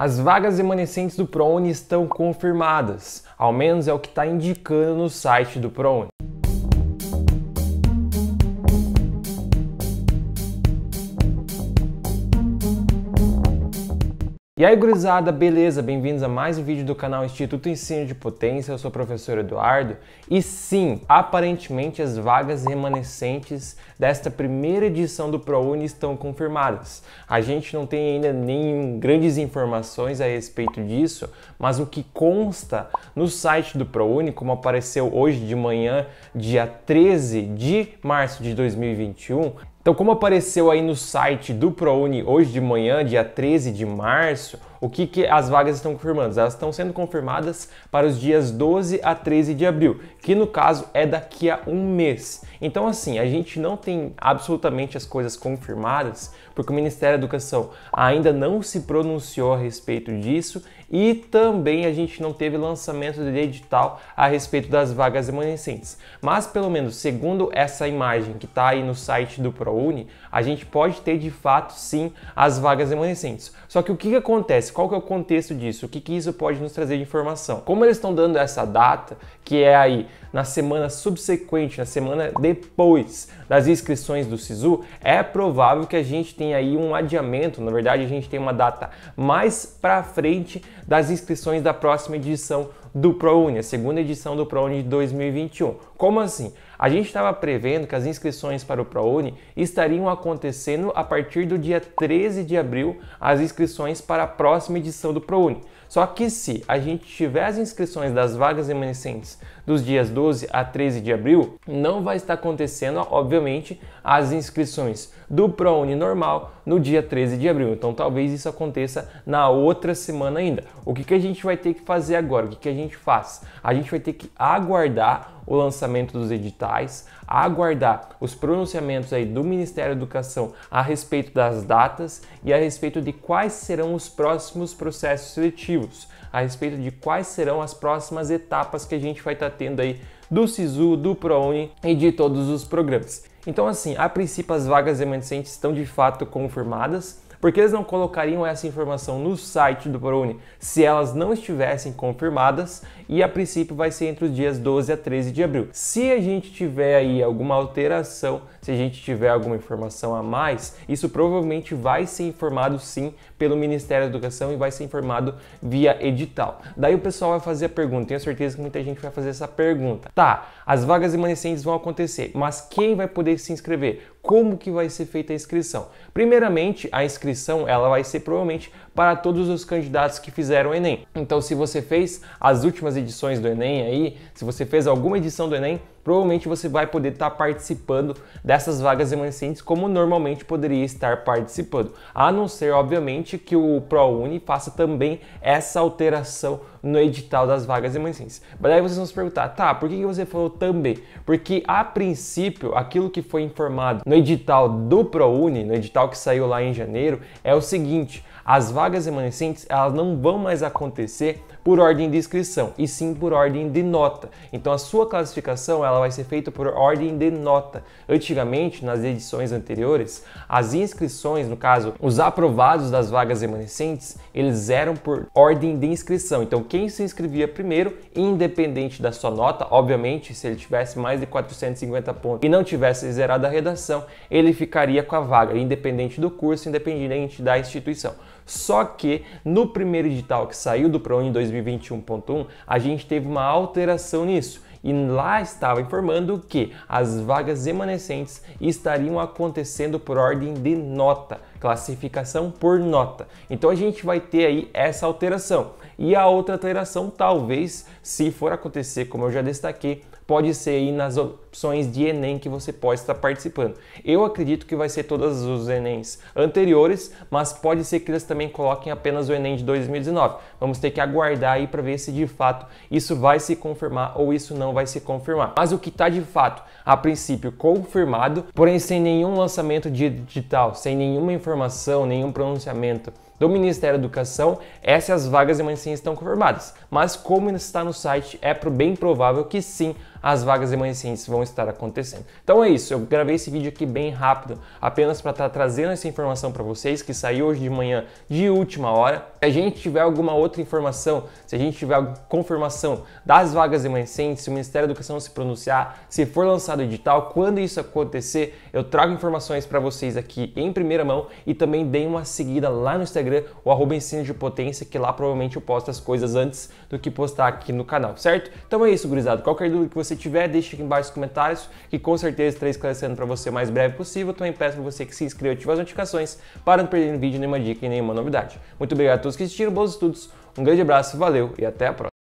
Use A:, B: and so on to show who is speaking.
A: As vagas remanescentes do ProUni estão confirmadas, ao menos é o que está indicando no site do ProUni. E aí, gurizada, beleza? Bem-vindos a mais um vídeo do canal Instituto Ensino de Potência. Eu sou o professor Eduardo. E sim, aparentemente as vagas remanescentes desta primeira edição do ProUni estão confirmadas. A gente não tem ainda nenhum grandes informações a respeito disso, mas o que consta no site do ProUni, como apareceu hoje de manhã, dia 13 de março de 2021, então, como apareceu aí no site do ProUni hoje de manhã, dia 13 de março, o que, que as vagas estão confirmando? Elas estão sendo confirmadas para os dias 12 a 13 de abril, que no caso é daqui a um mês. Então, assim, a gente não tem absolutamente as coisas confirmadas, porque o Ministério da Educação ainda não se pronunciou a respeito disso e também a gente não teve lançamento de edital a respeito das vagas remanescentes. Mas pelo menos segundo essa imagem que está aí no site do ProUni, a gente pode ter de fato sim as vagas remanescentes. Só que o que, que acontece? acontece? Qual que é o contexto disso? O que, que isso pode nos trazer de informação? Como eles estão dando essa data, que é aí na semana subsequente, na semana depois das inscrições do SISU, é provável que a gente tenha aí um adiamento, na verdade a gente tem uma data mais para frente das inscrições da próxima edição do ProUni, a segunda edição do ProUni de 2021. Como assim? A gente estava prevendo que as inscrições para o ProUni estariam acontecendo a partir do dia 13 de abril, as inscrições para a próxima edição do ProUni. Só que se a gente tiver as inscrições das vagas remanescentes dos dias 12 a 13 de abril, não vai estar acontecendo, obviamente, as inscrições do ProUni normal no dia 13 de abril. Então talvez isso aconteça na outra semana ainda. O que, que a gente vai ter que fazer agora? O que, que a gente faz? A gente vai ter que aguardar o lançamento dos editais, aguardar os pronunciamentos aí do Ministério da Educação a respeito das datas e a respeito de quais serão os próximos processos seletivos, a respeito de quais serão as próximas etapas que a gente vai estar tá tendo aí do SISU, do ProUni e de todos os programas. Então assim, a princípio as vagas remanescentes estão de fato confirmadas, por que eles não colocariam essa informação no site do ProUni se elas não estivessem confirmadas? E a princípio vai ser entre os dias 12 a 13 de abril. Se a gente tiver aí alguma alteração se a gente tiver alguma informação a mais, isso provavelmente vai ser informado sim pelo Ministério da Educação e vai ser informado via edital. Daí o pessoal vai fazer a pergunta, tenho certeza que muita gente vai fazer essa pergunta. Tá, as vagas remanescentes vão acontecer, mas quem vai poder se inscrever? Como que vai ser feita a inscrição? Primeiramente, a inscrição ela vai ser provavelmente para todos os candidatos que fizeram o Enem. Então, se você fez as últimas edições do Enem aí, se você fez alguma edição do Enem, provavelmente você vai poder estar participando dessas vagas remanescentes como normalmente poderia estar participando. A não ser, obviamente, que o ProUni faça também essa alteração no edital das vagas remanescentes. Mas aí vocês vão se perguntar, tá, por que você falou também? Porque a princípio, aquilo que foi informado no edital do ProUni, no edital que saiu lá em janeiro, é o seguinte, as vagas remanescentes elas não vão mais acontecer por ordem de inscrição, e sim por ordem de nota. Então a sua classificação ela vai ser feita por ordem de nota. Antigamente, nas edições anteriores, as inscrições, no caso, os aprovados das vagas remanescentes, eles eram por ordem de inscrição. Então quem se inscrevia primeiro, independente da sua nota, obviamente, se ele tivesse mais de 450 pontos e não tivesse zerado a redação, ele ficaria com a vaga, independente do curso, independente da instituição. Só que no primeiro edital que saiu do PROIN 2021.1, a gente teve uma alteração nisso e lá estava informando que as vagas remanescentes estariam acontecendo por ordem de nota, classificação por nota. Então a gente vai ter aí essa alteração. E a outra alteração, talvez, se for acontecer, como eu já destaquei, pode ser aí nas opções de Enem que você pode estar participando. Eu acredito que vai ser todos os Enems anteriores, mas pode ser que eles também coloquem apenas o Enem de 2019. Vamos ter que aguardar aí para ver se de fato isso vai se confirmar ou isso não vai se confirmar. Mas o que está de fato, a princípio, confirmado, porém sem nenhum lançamento de digital, sem nenhuma informação, nenhum pronunciamento, do Ministério da Educação, essas vagas de mansinha estão confirmadas. Mas como está no site, é bem provável que sim as vagas remanescentes vão estar acontecendo. Então é isso, eu gravei esse vídeo aqui bem rápido, apenas para estar tá trazendo essa informação para vocês que saiu hoje de manhã de última hora. Se a gente tiver alguma outra informação, se a gente tiver confirmação das vagas remanescentes, se o Ministério da Educação se pronunciar, se for lançado edital, quando isso acontecer, eu trago informações para vocês aqui em primeira mão e também dei uma seguida lá no Instagram, o arroba ensino de potência, que lá provavelmente eu posto as coisas antes do que postar aqui no canal, certo? Então é isso, gurizada. Qualquer dúvida que você você tiver, deixe aqui embaixo nos comentários, que com certeza estarei esclarecendo para você o mais breve possível. Também peço para você que se inscreva e ative as notificações para não perder nenhum vídeo, nenhuma dica e nenhuma novidade. Muito obrigado a todos que assistiram, bons estudos, um grande abraço, valeu e até a próxima.